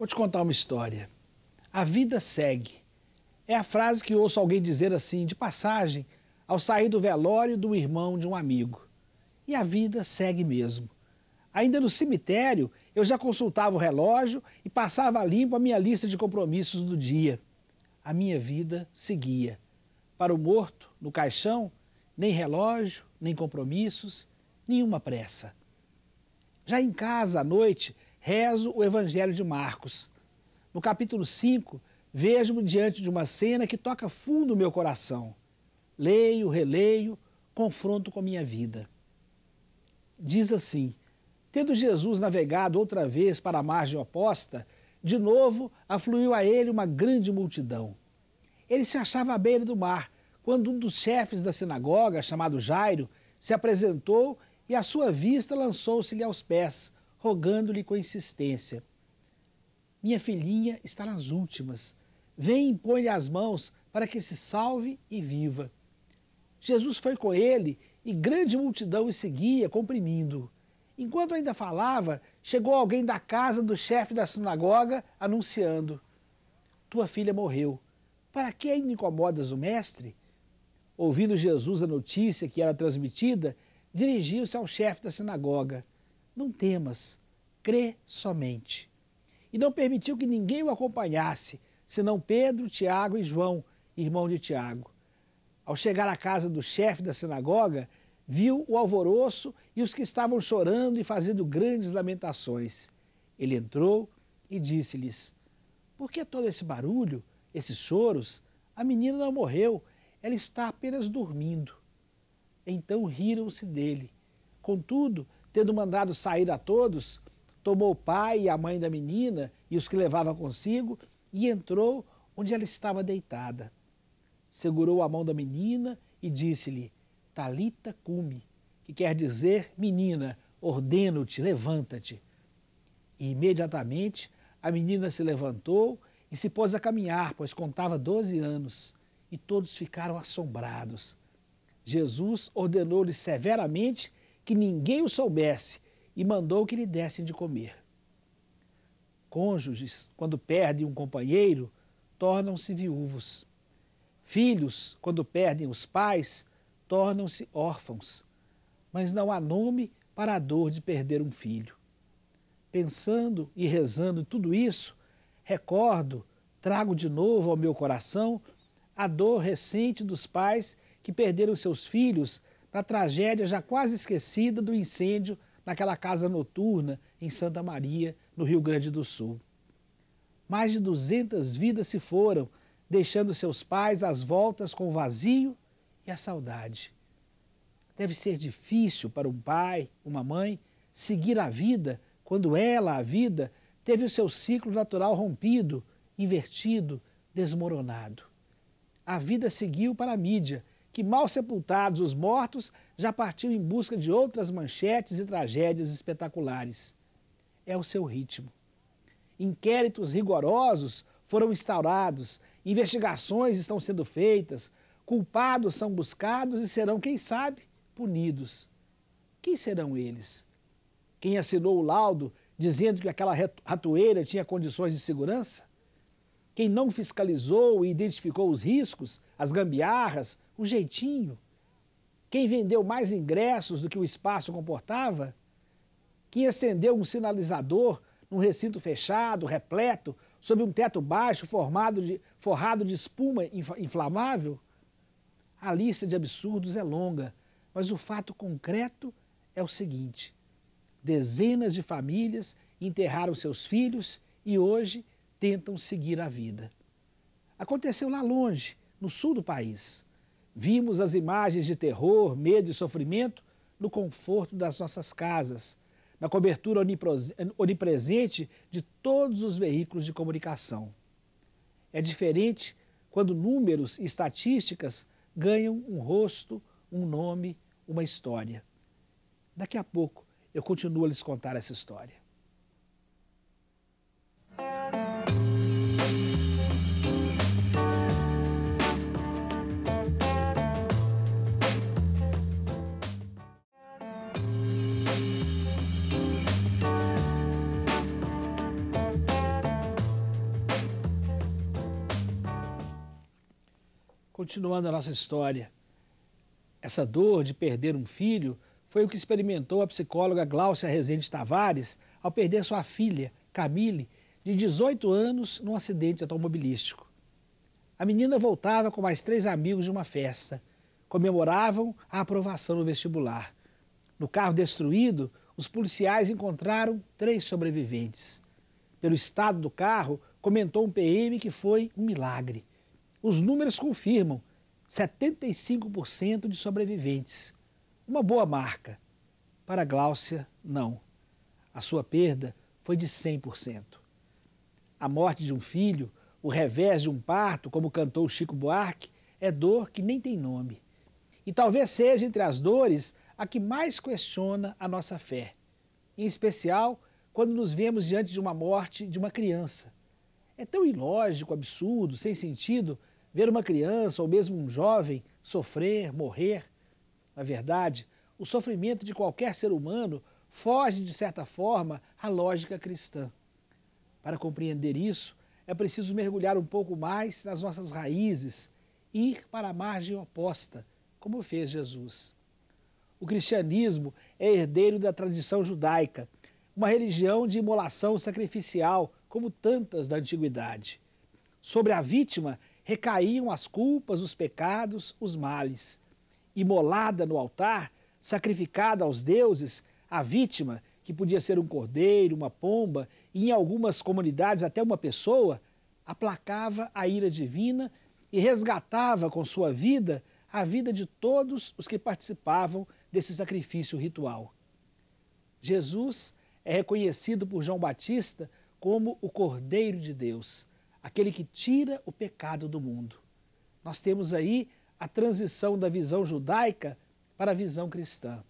Vou te contar uma história. A vida segue. É a frase que ouço alguém dizer assim, de passagem, ao sair do velório do irmão de um amigo. E a vida segue mesmo. Ainda no cemitério, eu já consultava o relógio e passava limpo a minha lista de compromissos do dia. A minha vida seguia. Para o morto, no caixão, nem relógio, nem compromissos, nenhuma pressa. Já em casa, à noite, rezo o Evangelho de Marcos. No capítulo 5, vejo-me diante de uma cena que toca fundo o meu coração. Leio, releio, confronto com minha vida. Diz assim: Tendo Jesus navegado outra vez para a margem oposta, de novo afluiu a ele uma grande multidão. Ele se achava à beira do mar, quando um dos chefes da sinagoga, chamado Jairo, se apresentou e à sua vista lançou-se-lhe aos pés rogando-lhe com insistência: Minha filhinha está nas últimas. Vem e põe-lhe as mãos para que se salve e viva. Jesus foi com ele e grande multidão o seguia, comprimindo Enquanto ainda falava, chegou alguém da casa do chefe da sinagoga anunciando: Tua filha morreu. Para que ainda incomodas o mestre? Ouvindo Jesus a notícia que era transmitida, dirigiu-se ao chefe da sinagoga. Não temas, crê somente. E não permitiu que ninguém o acompanhasse, senão Pedro, Tiago e João, irmão de Tiago. Ao chegar à casa do chefe da sinagoga, viu o alvoroço e os que estavam chorando e fazendo grandes lamentações. Ele entrou e disse-lhes: Por que todo esse barulho, esses choros? A menina não morreu, ela está apenas dormindo. Então riram-se dele. Contudo, tendo mandado sair a todos, tomou o pai e a mãe da menina e os que levava consigo e entrou onde ela estava deitada. Segurou a mão da menina e disse-lhe: Talita cumi, que quer dizer, menina, ordeno-te, levanta-te. E imediatamente a menina se levantou e se pôs a caminhar, pois contava doze anos, e todos ficaram assombrados. Jesus ordenou-lhe severamente que ninguém o soubesse e mandou que lhe dessem de comer. Cônjuges, quando perdem um companheiro, tornam-se viúvos. Filhos, quando perdem os pais, tornam-se órfãos. Mas não há nome para a dor de perder um filho. Pensando e rezando tudo isso, recordo, trago de novo ao meu coração a dor recente dos pais que perderam seus filhos da tragédia já quase esquecida do incêndio naquela casa noturna em Santa Maria, no Rio Grande do Sul. Mais de 200 vidas se foram, deixando seus pais às voltas com o vazio e a saudade. Deve ser difícil para um pai, uma mãe, seguir a vida quando ela, a vida, teve o seu ciclo natural rompido, invertido, desmoronado. A vida seguiu para a mídia, que, mal sepultados os mortos, já partiu em busca de outras manchetes e tragédias espetaculares. É o seu ritmo. Inquéritos rigorosos foram instaurados, investigações estão sendo feitas, culpados são buscados e serão, quem sabe, punidos. Quem serão eles? Quem assinou o laudo dizendo que aquela ratoeira tinha condições de segurança? quem não fiscalizou e identificou os riscos, as gambiarras, o jeitinho, quem vendeu mais ingressos do que o espaço comportava, quem acendeu um sinalizador num recinto fechado, repleto, sob um teto baixo formado de, forrado de espuma inflamável? A lista de absurdos é longa, mas o fato concreto é o seguinte: dezenas de famílias enterraram seus filhos e hoje tentam seguir a vida. Aconteceu lá longe, no sul do país. Vimos as imagens de terror, medo e sofrimento no conforto das nossas casas, na cobertura onipresente de todos os veículos de comunicação. É diferente quando números e estatísticas ganham um rosto, um nome, uma história. Daqui a pouco eu continuo a lhes contar essa história. Continuando a nossa história, essa dor de perder um filho foi o que experimentou a psicóloga Gláucia Rezende Tavares ao perder sua filha, Camille, de 18 anos, num acidente automobilístico. A menina voltava com mais três amigos de uma festa. Comemoravam a aprovação no vestibular. No carro destruído, os policiais encontraram três sobreviventes. Pelo estado do carro, comentou um PM que foi um milagre. Os números confirmam: 75% de sobreviventes. Uma boa marca. Para Gláucia, não. A sua perda foi de 100%. A morte de um filho, o revés de um parto, como cantou Chico Buarque, é dor que nem tem nome. E talvez seja entre as dores a que mais questiona a nossa fé, em especial quando nos vemos diante de uma morte de uma criança. É tão ilógico, absurdo, sem sentido Ver uma criança ou mesmo um jovem sofrer, morrer. Na verdade, o sofrimento de qualquer ser humano foge, de certa forma, à lógica cristã. Para compreender isso, é preciso mergulhar um pouco mais nas nossas raízes, ir para a margem oposta, como fez Jesus. O cristianismo é herdeiro da tradição judaica, uma religião de imolação sacrificial, como tantas da antiguidade. Sobre a vítima recaíam as culpas, os pecados, os males. Imolada no altar, sacrificada aos deuses, a vítima, que podia ser um cordeiro, uma pomba, e em algumas comunidades até uma pessoa, aplacava a ira divina e resgatava com sua vida a vida de todos os que participavam desse sacrifício ritual. Jesus é reconhecido por João Batista como o Cordeiro de Deus aquele que tira o pecado do mundo. Nós temos aí a transição da visão judaica para a visão cristã.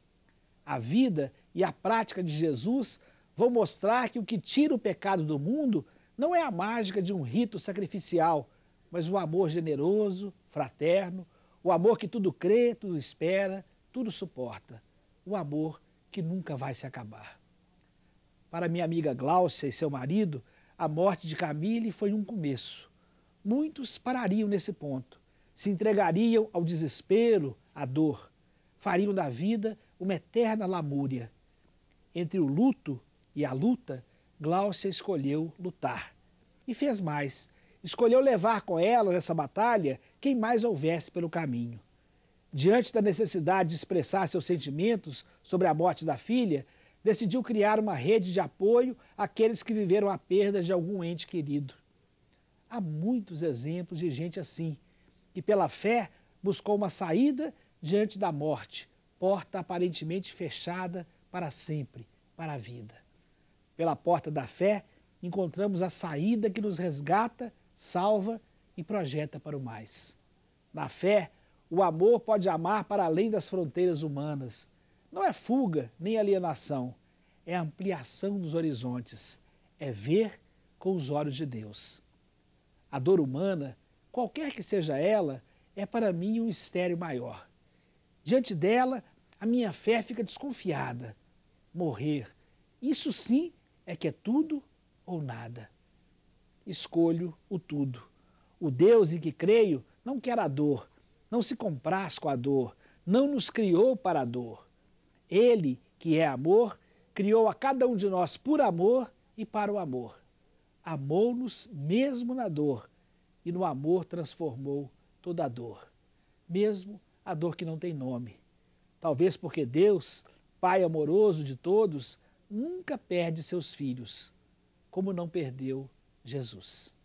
A vida e a prática de Jesus vão mostrar que o que tira o pecado do mundo não é a mágica de um rito sacrificial, mas o amor generoso, fraterno, o amor que tudo crê, tudo espera, tudo suporta, o amor que nunca vai se acabar. Para minha amiga Gláucia e seu marido, a morte de Camille foi um começo. Muitos parariam nesse ponto, se entregariam ao desespero, à dor, fariam da vida uma eterna lamúria. Entre o luto e a luta, Glaucia escolheu lutar. E fez mais, escolheu levar com ela nessa batalha quem mais houvesse pelo caminho. Diante da necessidade de expressar seus sentimentos sobre a morte da filha, decidiu criar uma rede de apoio àqueles que viveram a perda de algum ente querido. Há muitos exemplos de gente assim, que pela fé buscou uma saída diante da morte, porta aparentemente fechada para sempre, para a vida. Pela porta da fé, encontramos a saída que nos resgata, salva e projeta para o mais. Na fé, o amor pode amar para além das fronteiras humanas não é fuga nem alienação, é ampliação dos horizontes, é ver com os olhos de Deus. A dor humana, qualquer que seja ela, é para mim um mistério maior. Diante dela, a minha fé fica desconfiada. Morrer, isso sim é que é tudo ou nada. Escolho o tudo. O Deus em que creio não quer a dor, não se compraz com a dor, não nos criou para a dor. Ele, que é amor, criou a cada um de nós por amor e para o amor. Amou-nos mesmo na dor, e no amor transformou toda a dor, mesmo a dor que não tem nome. Talvez porque Deus, Pai amoroso de todos, nunca perde seus filhos, como não perdeu Jesus.